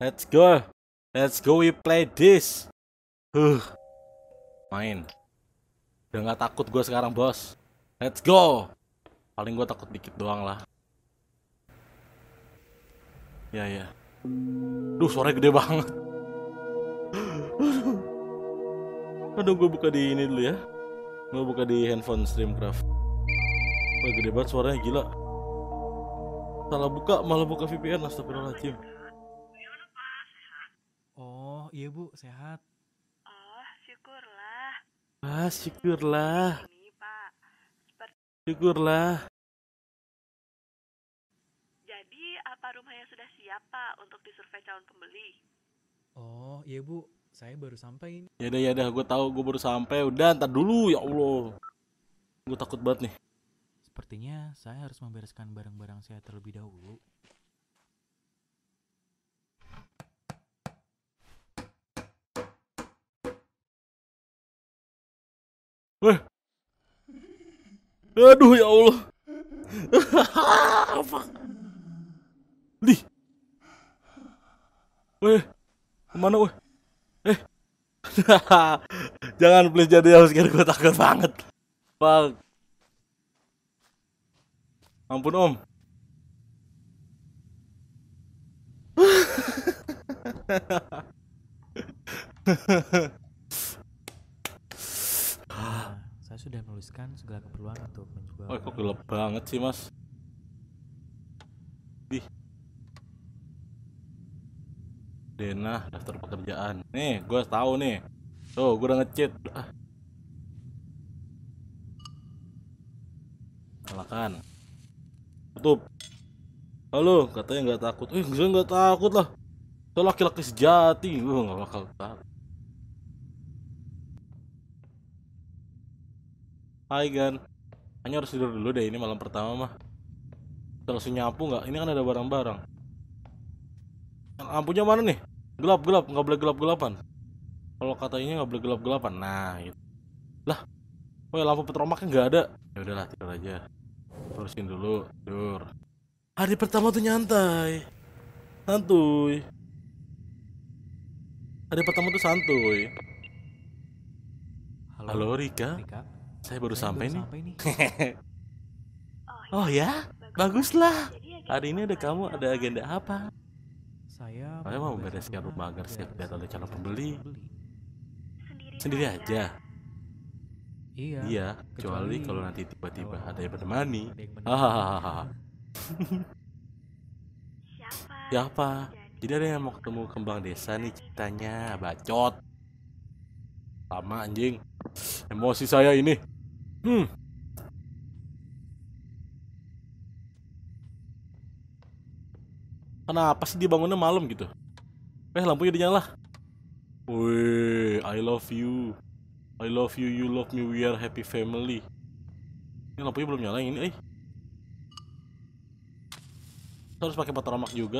Let's go. Let's go we play this. Huh. Main. Udah nggak takut gue sekarang, bos. Let's go. Paling gue takut dikit doang lah. Ya, ya. Duh, suaranya gede banget. Aduh, gue buka di ini dulu ya. Gue buka di handphone Streamcraft. Wah, gede banget suaranya, gila. Salah buka, malah buka VPN, astagfirullahaladzim. Oh iya bu, sehat. Oh syukurlah. Ah syukurlah. Ini pak. Seperti... Syukurlah. Jadi apa rumahnya sudah siap pak untuk disurvei calon pembeli? Oh iya bu, saya baru sampai ini. Ya udah ya udah, gue tahu gue baru sampai. Udah ntar dulu ya Allah. Gue takut banget nih. Sepertinya saya harus membereskan barang-barang saya terlebih dahulu. Aduh ya Allah. Di. Weh. Kemana weh? Eh. Jangan please jadi harus kira gue takut banget. Bang. Ampun Om. Ha Ah, saya sudah menuliskan segala keperluan untuk menjual. Oh, kok gelap banget sih, Mas? Di Dena daftar pekerjaan. Nih, gue tahu nih. Tuh, gue udah ngecit. Ah. Silakan. Tutup. Halo, katanya nggak takut. Eh, gue nggak takut lah. Itu laki-laki sejati. Gue nggak bakal takut. Hai Gan Hanya harus tidur dulu deh ini malam pertama mah Terus nyapu nggak? Ini kan ada barang-barang Ampunya mana nih? Gelap-gelap, nggak boleh gelap-gelapan Kalau katanya nggak boleh gelap-gelapan Nah gitu Lah ya lampu petromaknya nggak ada Ya udahlah tidur aja Terusin dulu Tidur Hari pertama tuh nyantai Santuy Hari pertama tuh santuy Halo, Halo Rika. Rika. Saya baru sampai nih. oh, oh iya? ya, baguslah. Hari ini ada kamu ada agenda apa? Saya, mau bereskan rumah agar siap lihat oleh calon pembeli. Sendiri aja. Iya, iya kecuali, kalau nanti tiba-tiba ada yang menemani. Hahaha. Siapa? Jadi ada yang mau ketemu kembang desa nih ceritanya, bacot. Lama anjing. Emosi saya ini. Hmm. Kenapa sih dia bangunnya malam gitu? Eh, lampunya udah nyala. Wih, I love you. I love you, you love me, we are happy family. Ini lampunya belum nyala ini, eh. Terus harus pakai petromak juga.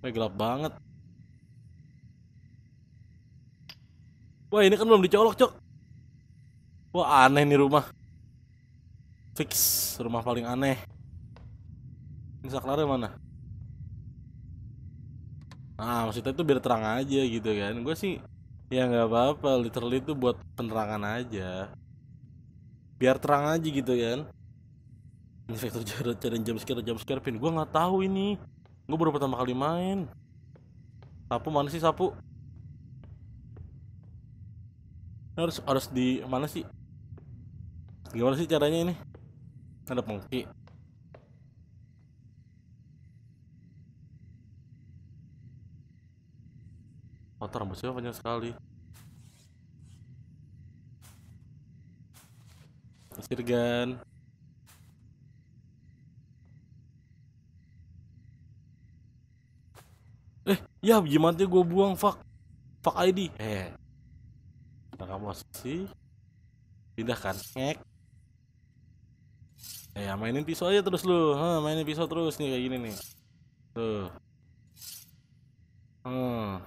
Wah, gelap banget. Wah, ini kan belum dicolok, Cok. Wah aneh nih rumah Fix rumah paling aneh Ini saklarnya mana? Nah maksudnya itu biar terang aja gitu kan Gue sih ya gak apa-apa Literally itu buat penerangan aja Biar terang aja gitu kan Inspektur cara cara jam scare jam scare pin gue gak tahu ini gue baru pertama kali main sapu mana sih sapu harus harus di mana sih gimana sih caranya ini ada pengki Oh, rambutnya siapa banyak sekali Sirgan Eh, ya gimana sih gue buang, fuck Fuck ID Eh nah, kamu sih Pindahkan Ngek Eh, ya mainin pisau aja terus lu mainin pisau terus nih kayak gini nih tuh hmm.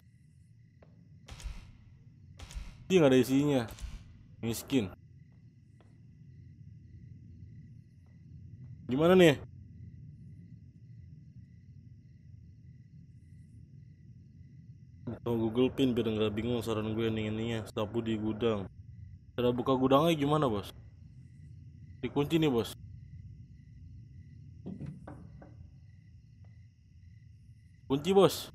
ini nggak ada isinya miskin gimana nih Tunggu Google Pin biar nggak bingung saran gue nih ininya sapu di gudang. Cara buka gudangnya gimana bos? Dikunci nih bos. kunci bos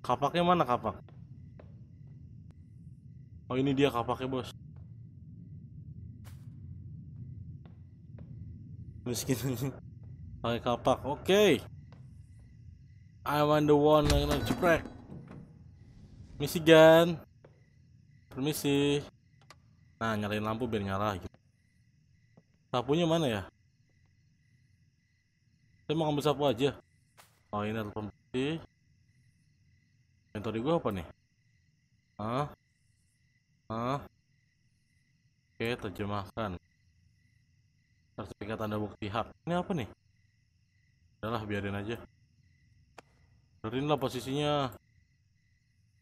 kapaknya mana kapak oh ini dia kapaknya bos miskin pakai kapak oke okay. I want the one yang like, ciprek misi gan permisi nah nyalain lampu biar nyala gitu sapunya mana ya saya mau ngambil sapu aja oh ini telepon putih inventory gue apa nih ah ah oke terjemahkan sertifikat tanda bukti hak ini apa nih udahlah biarin aja lah posisinya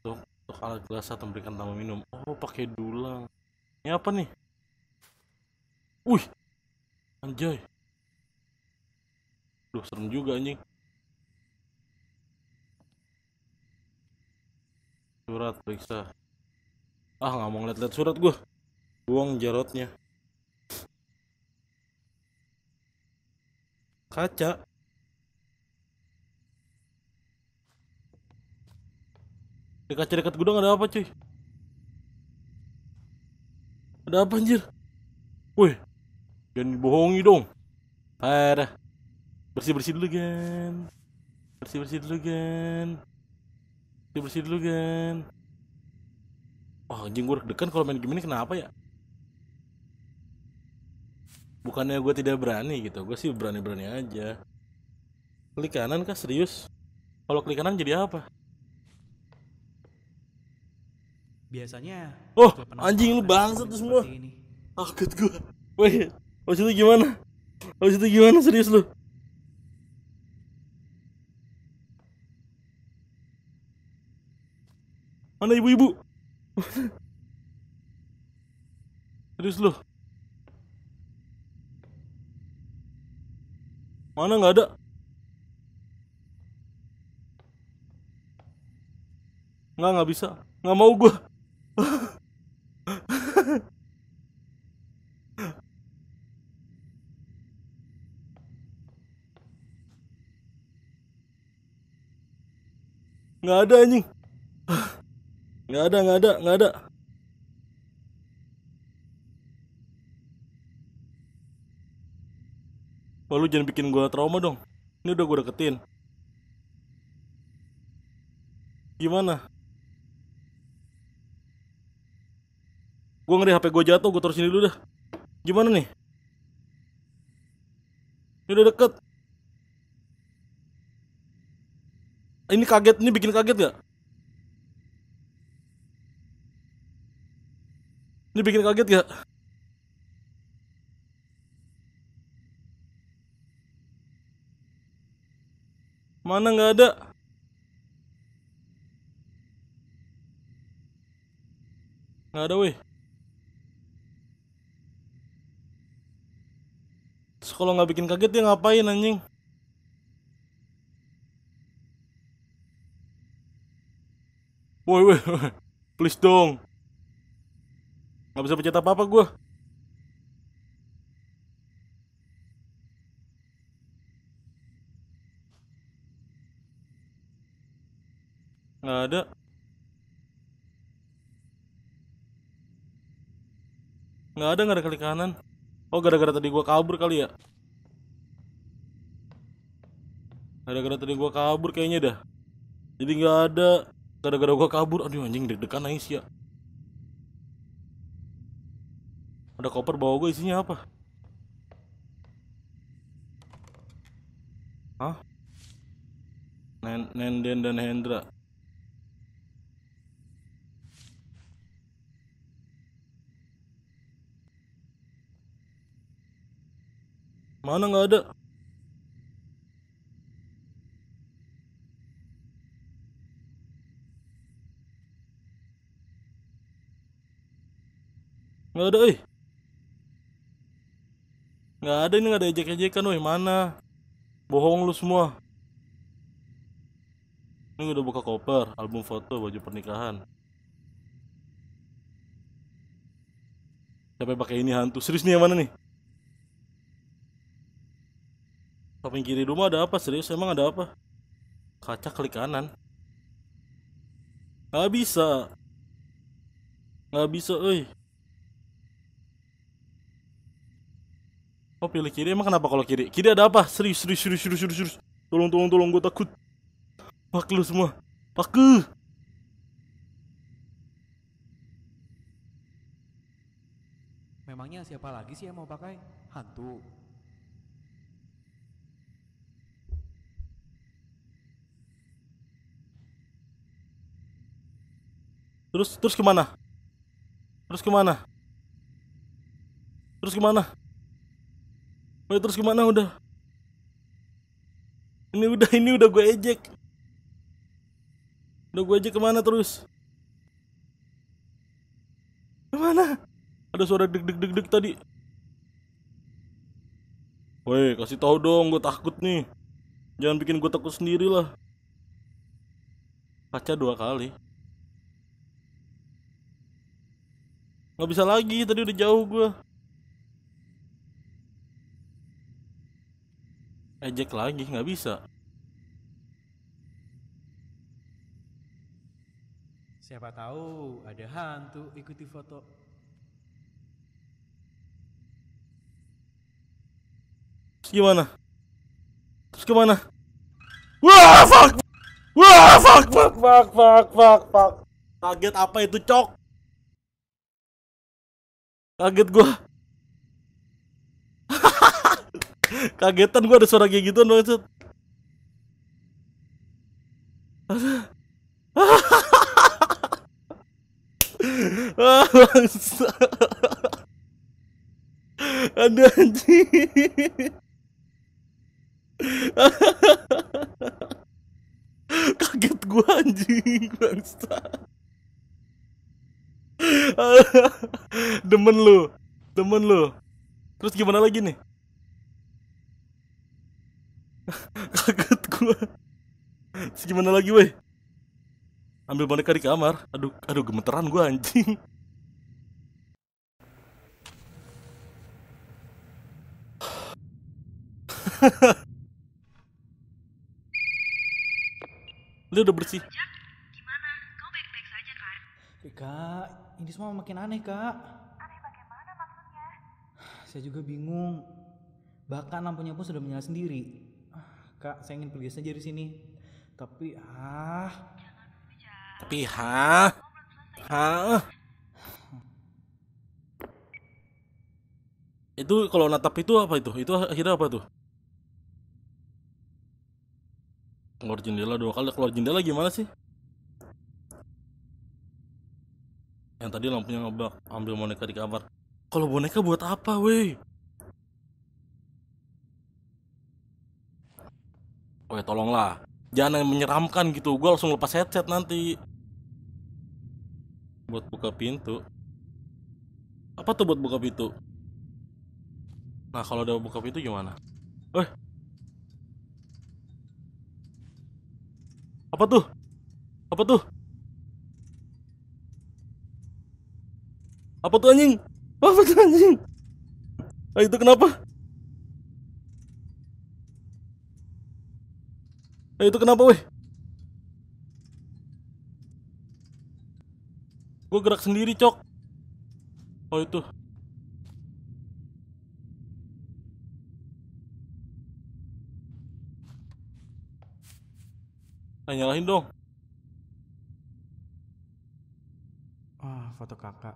Tuh untuk alat gelas atau memberikan tamu minum oh pakai dulang ini apa nih wih anjay duh serem juga anjing surat periksa ah nggak mau ngeliat-liat surat gue buang jarotnya kaca di kaca dekat gudang ada apa cuy ada apa anjir Wih, jangan dibohongi dong parah bersih bersih dulu gen bersih bersih dulu gen bersih dulu kan. Wah anjing gue deg-degan kalau main game ini kenapa ya? Bukannya gue tidak berani gitu, gue sih berani-berani aja. Klik kanan kah serius? Kalau klik kanan jadi apa? Biasanya Oh, anjing lu bangsat tuh semua. Takut gue. Woi, maksud lu gimana? Maksud lu gimana serius lu? Mana ibu-ibu? Terus lo Mana nggak ada? Nggak, nggak bisa. Nggak mau gue. nggak ada anjing. Nggak ada, nggak ada, nggak ada. Wah, jangan bikin gue trauma dong. Ini udah gue deketin. Gimana? Gue ngeri HP gue jatuh, gue terusin dulu dah. Gimana nih? Ini udah deket. Ini kaget, ini bikin kaget gak? Ini bikin kaget gak? Mana nggak ada? Nggak ada weh. Terus kalau nggak bikin kaget ya ngapain anjing? Woi Woi woi, please dong. Gak bisa pencet apa-apa gue. Gak ada. Gak ada, gak ada klik kanan. Oh, gara-gara tadi gue kabur kali ya. Gara-gara tadi gue kabur kayaknya dah. Jadi gak ada. Gara-gara gue kabur. Aduh anjing deg-degan nangis ya. ada koper bawa gue isinya apa Hah? Nenden dan Hendra Mana nggak ada? Nggak ada, eh. Nggak ada ini nggak ada ejek-ejekan woi mana? Bohong lu semua. Ini udah buka koper, album foto, baju pernikahan. Siapa pakai ini hantu? Serius nih yang mana nih? Samping kiri rumah ada apa? Serius emang ada apa? Kaca klik kanan. Gak bisa. Gak bisa, oi. Oh pilih kiri emang kenapa kalau kiri? Kiri ada apa? Serius serius serius serius serius. serius. Tolong tolong tolong gue takut. Pak lu semua. Pak Memangnya siapa lagi sih yang mau pakai? Hantu. Terus terus kemana? Terus kemana? Terus kemana? Mau terus gimana udah ini udah ini udah gue ejek udah gue ejek kemana terus kemana ada suara deg deg deg deg tadi Woi, kasih tahu dong, gue takut nih. Jangan bikin gue takut sendiri lah. Kaca dua kali. Gak bisa lagi, tadi udah jauh gue. ejek lagi nggak bisa siapa tahu ada hantu ikuti foto Terus gimana terus kemana wah fuck wah fuck fuck fuck fuck fuck fuck kaget apa itu cok kaget gua Kagetan gue ada suara kayak gitu maksud. Ah, bangsa. Ada anjing. Kaget gua anjing, bangsa. Demen lu. Demen lu. Terus gimana lagi nih? kaget gue gimana lagi weh ambil boneka di kamar aduh aduh gemeteran gua anjing Dia udah bersih. Eh, kak, ini semua makin aneh kak. Aneh bagaimana maksudnya? Saya juga bingung. Bahkan lampunya pun sudah menyala sendiri kak saya ingin pergi saja di sini tapi ah tapi ha ha itu kalau natap itu apa itu itu akhirnya apa tuh keluar jendela dua kali keluar jendela gimana sih yang tadi lampunya ngebak ambil boneka di kamar kalau boneka buat apa weh oh ya tolonglah jangan menyeramkan gitu gue langsung lepas headset nanti buat buka pintu apa tuh buat buka pintu nah kalau udah buka pintu gimana eh apa tuh apa tuh apa tuh anjing apa tuh anjing ah, itu kenapa Eh, itu kenapa weh? Gue gerak sendiri cok Oh itu Nah nyalahin dong Ah foto kakak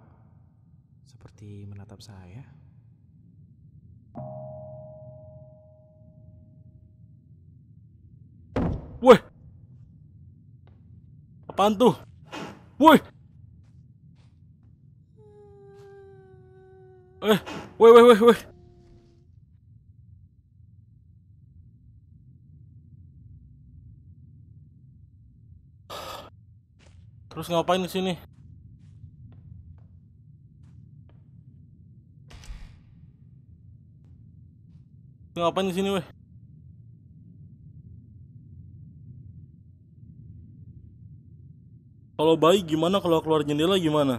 Seperti menatap saya Woi. Apaan tuh? Woi. Eh, woi woi woi woi. Terus ngapain di sini? Ngapain di sini, weh? Kalau bayi gimana kalau keluar jendela gimana?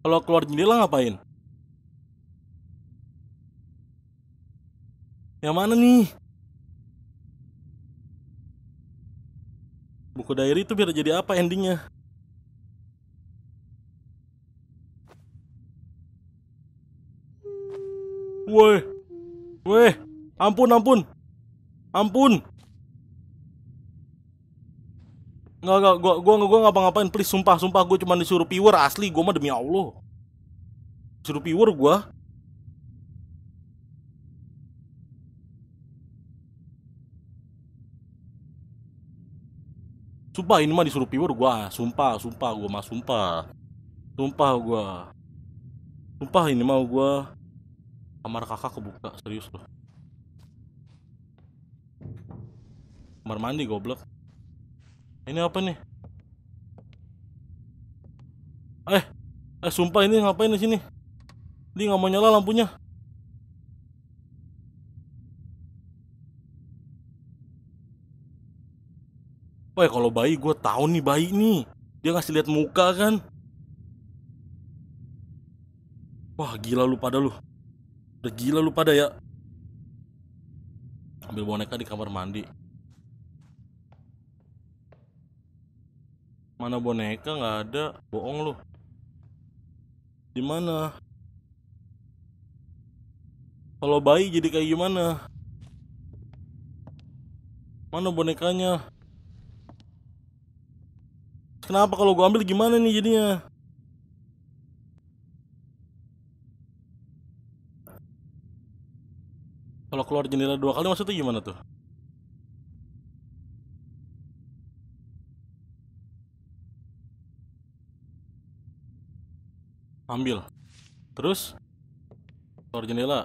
Kalau keluar jendela ngapain? Yang mana nih? Buku diary itu biar jadi apa endingnya? Woi, woi, ampun ampun, Ampun. Enggak enggak gua gua gua ngapa-ngapain please sumpah sumpah gua cuma disuruh viewer asli gua mah demi Allah. Disuruh viewer gua. Sumpah ini mah disuruh viewer gua, sumpah, sumpah gua mah sumpah. Sumpah gua. Sumpah ini mah gua kamar kakak kebuka serius loh. kamar mandi goblok ini apa nih eh eh sumpah ini ngapain di sini ini nggak mau nyala lampunya Wah kalau bayi gue tahu nih bayi nih Dia ngasih lihat muka kan Wah gila lu pada lu Udah gila lu pada ya Ambil boneka di kamar mandi Mana boneka nggak ada? Bohong lu. Di mana? Kalau bayi jadi kayak gimana? Mana bonekanya? Kenapa kalau gua ambil gimana nih jadinya? Kalau keluar jendela dua kali maksudnya gimana tuh? ambil terus keluar jendela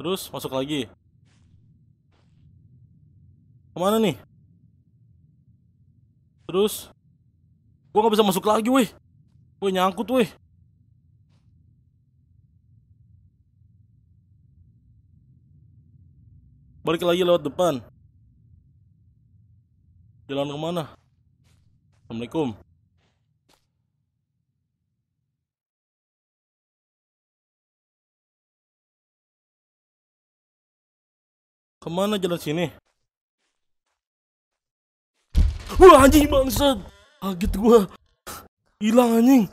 terus masuk lagi kemana nih terus gua nggak bisa masuk lagi weh gue nyangkut weh balik lagi lewat depan jalan kemana Assalamualaikum. Kemana jalan sini? Wah anjing bangsat. Kaget gua. Hilang anjing.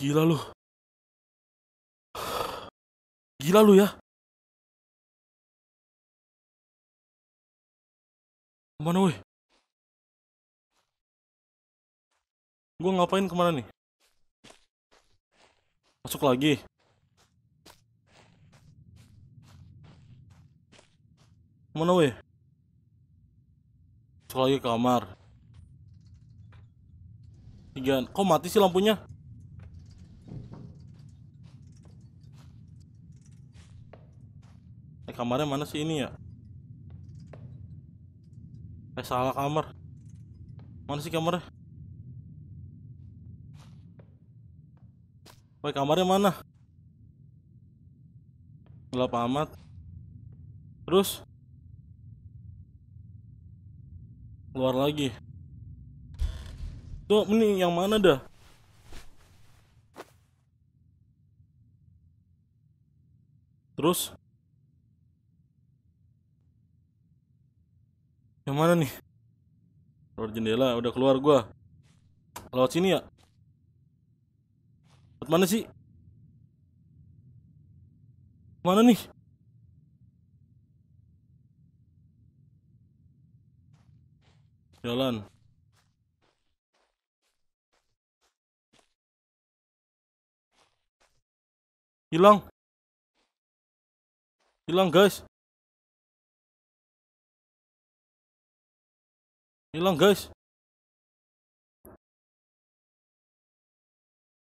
Gila lu. Gila lu ya. Mana woi? Gue ngapain kemana nih? Masuk lagi. Mana woi? Masuk lagi ke kamar. Tiga. Kok mati sih lampunya? Eh kamarnya mana sih ini ya? Eh salah kamar. Mana sih kamarnya? Woi kamarnya mana? Gelap amat. Terus keluar lagi. Tuh, ini yang mana dah? Terus Yang mana nih? Keluar jendela, udah keluar gua. Lewat sini ya? Lewat mana sih? Mana nih? Jalan. Hilang. Hilang, guys. hilang guys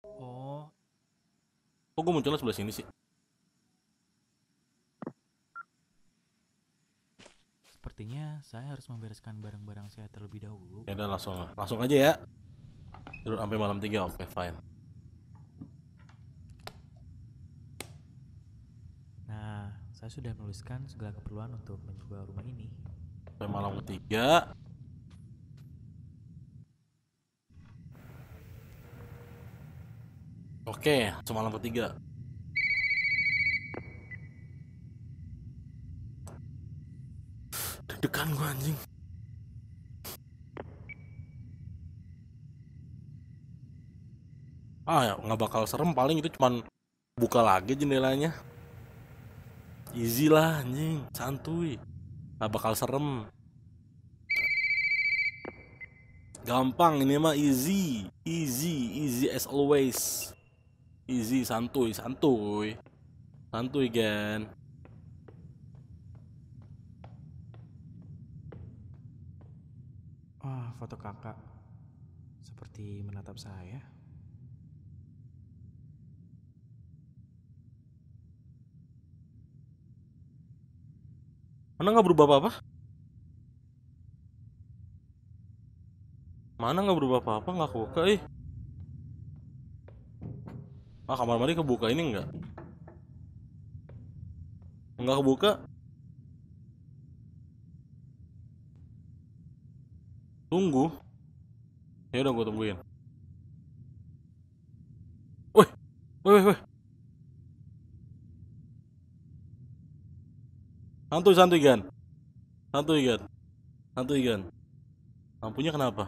oh kok gue munculnya sebelah sini sih Sepertinya saya harus membereskan barang-barang saya terlebih dahulu. Ya udah langsung langsung aja ya. Terus sampai malam tiga oke okay, fine. Nah, saya sudah menuliskan segala keperluan untuk menjual rumah ini. Sampai malam ketiga, Oke, semalam ketiga. Deg-degan gua anjing. Ah ya, nggak bakal serem paling itu cuma buka lagi jendelanya. Easy lah anjing, santuy. Nggak bakal serem. Gampang ini mah easy, easy, easy as always easy santuy santuy santuy gen ah oh, foto kakak seperti menatap saya mana nggak berubah apa-apa mana nggak berubah apa-apa nggak kok, eh ah kamar mandi kebuka ini enggak enggak kebuka tunggu ya udah gue tungguin woi woi woi santuy santuy gan santuy gan santuy gan lampunya kenapa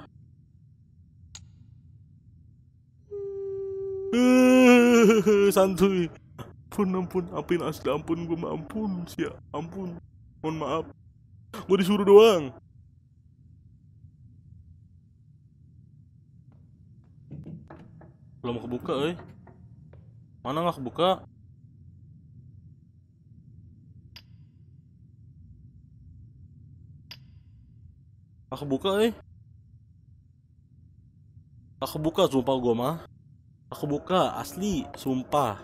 santuy ampun ampun ampun asli ampun gue ampun sih ampun mohon maaf gue disuruh doang belum kebuka eh mana nggak kebuka Aku buka, eh aku buka, sumpah gue mah Aku buka, asli, sumpah.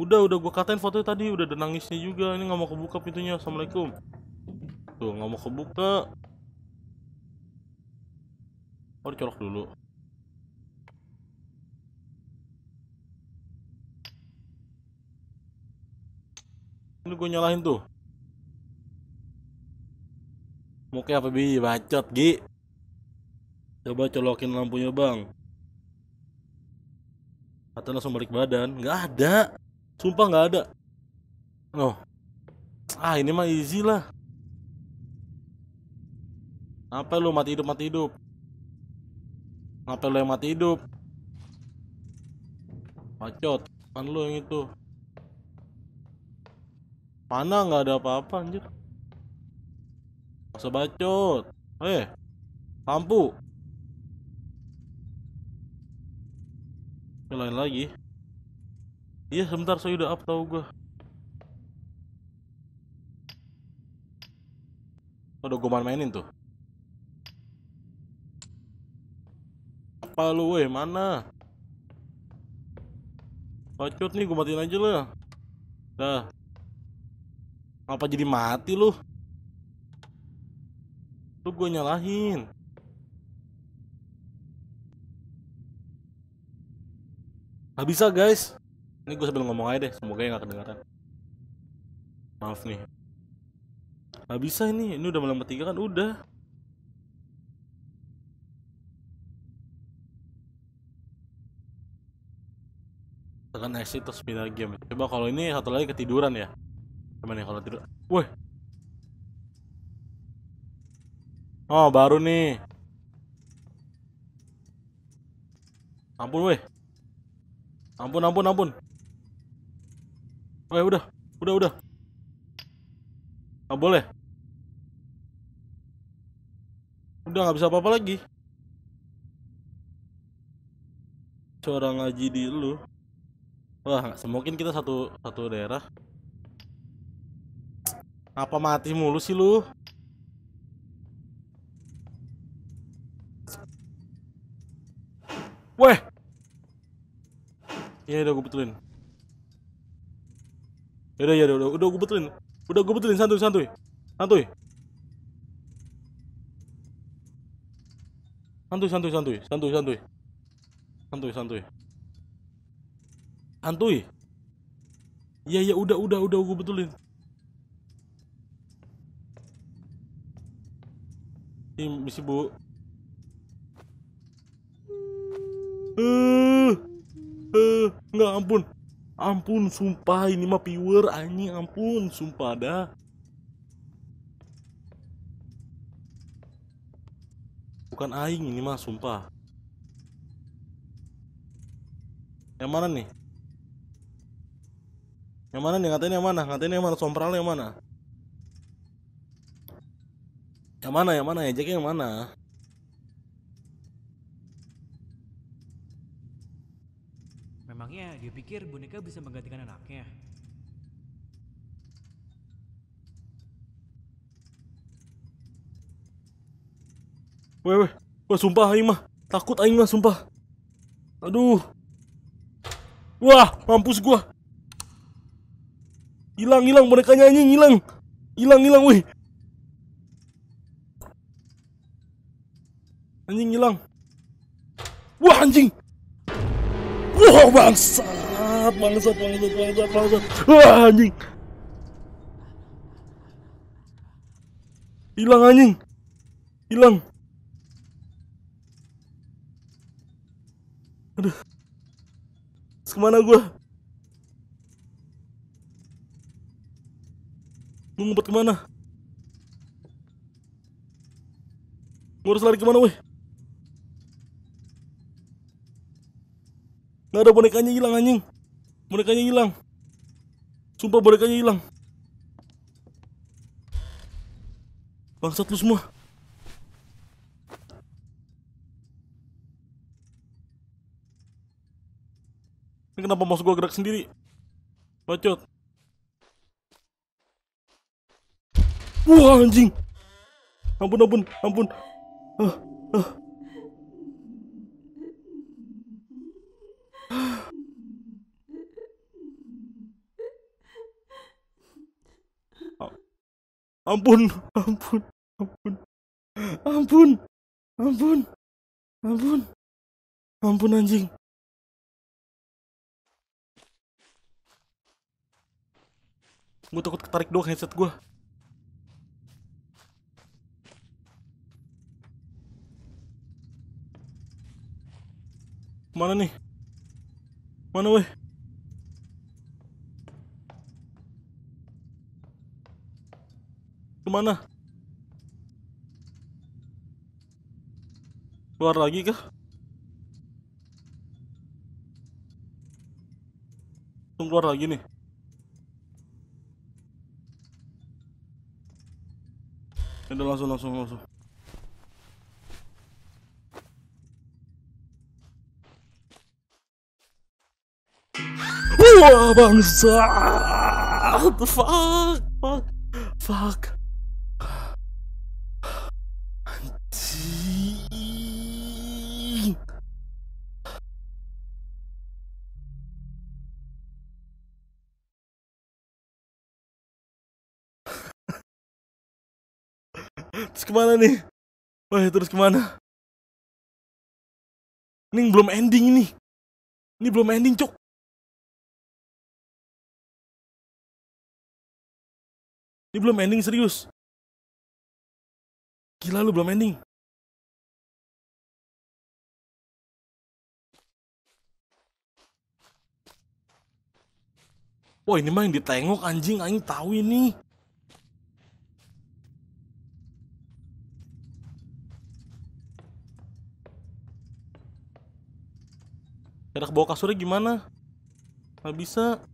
Udah, udah gue katain fotonya tadi, udah ada nangisnya juga. Ini nggak mau kebuka pintunya. Assalamualaikum. Tuh, nggak mau kebuka. Oh, dicolok dulu. Ini gue nyalahin tuh. mau kayak apa bi bacot, Gi coba colokin lampunya bang atau langsung balik badan nggak ada sumpah nggak ada oh ah ini mah easy lah apa lu mati hidup mati hidup apa lu yang mati hidup macot kan lu yang itu mana nggak ada apa-apa anjir masa bacot eh lampu lain lagi iya sebentar saya udah up tau gue udah gue main-mainin tuh apa lu weh mana Pacut nih gue matiin aja lah Dah Apa jadi mati lu Lu gue nyalahin gak bisa guys. Ini gue sebelum ngomong aja deh, semoga gak kedengaran. Maaf nih. gak bisa ini, ini udah malam ketiga kan udah. tekan exit terus pindah game coba kalau ini satu lagi ketiduran ya Cuman nih ya kalau tidur Wih oh baru nih ampun weh Ampun, ampun, ampun. Oh ya udah, udah, udah. Nggak boleh. Udah nggak bisa apa-apa lagi. Suara ngaji di lu. Wah, semungkin kita satu satu daerah. Apa mati mulu sih lu? Weh, Iya udah gue betulin. Ya, ya udah udah udah gue betulin. Udah gue betulin santuy santuy. Santuy. Santuy santuy santuy santuy santuy. Santuy santuy. Santuy. Iya iya udah udah udah gue betulin. Ini misi bu. Hmm eh nggak ampun ampun sumpah ini mah viewer anjing ah, ampun sumpah dah bukan aing ini mah sumpah yang mana nih yang mana nih ngatain yang mana ngatain yang mana sompral yang mana yang mana yang mana ya Jack yang mana Emangnya dia pikir boneka bisa menggantikan anaknya? Weh, weh, wah sumpah aing mah. Takut aing mah sumpah. Aduh. Wah, mampus gua. Hilang, hilang bonekanya anjing, hilang. Hilang, hilang, weh. Anjing hilang. Wah, anjing. Wah bangsat, bangsat, bangsat, bangsat, bangsat. Wah anjing. Hilang anjing. Hilang. Aduh. kemana gue? Mau ngumpet kemana? Gue harus lari kemana weh? nggak ada bonekanya hilang anjing. Bonekanya hilang. Sumpah bonekanya hilang. Bangsat lu semua. Ini kenapa mouse gua gerak sendiri? Bacot. Wah anjing. Ampun ampun ampun. Ah, ah. ampun ampun ampun ampun ampun ampun ampun anjing gue takut ketarik doang headset gue mana nih mana weh Kemana? Keluar lagi kah? Langsung keluar lagi nih. Ya udah langsung langsung langsung. Wah bangsa, the fuck, fuck, fuck. terus kemana nih wah terus kemana ini belum ending ini ini belum ending cok ini belum ending serius gila lu belum ending Wah ini mah yang ditengok anjing, anjing tahu ini. Cara ke bawah kasurnya gimana? Gak bisa.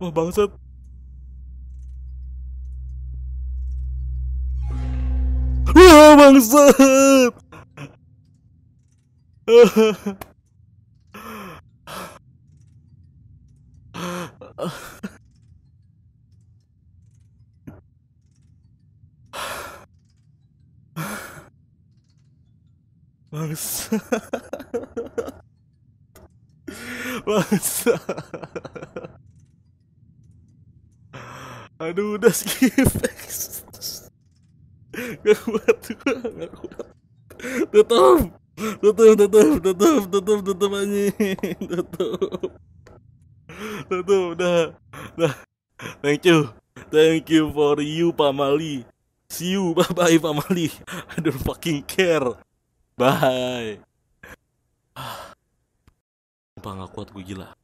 Wah bangsat Wah Ha bangsat ha. bangs bangs Aduh udah skip. Gak kuat gue gak kuat. Tutup. Tutup, tutup, tutup, tutup, tutup aja Tutup. Tutup udah. Udah. Thank you. Thank you for you Pamali. See you. Bye bye Pamali. I don't fucking care. Bye. Ah. Bang, aku kuat gue gila.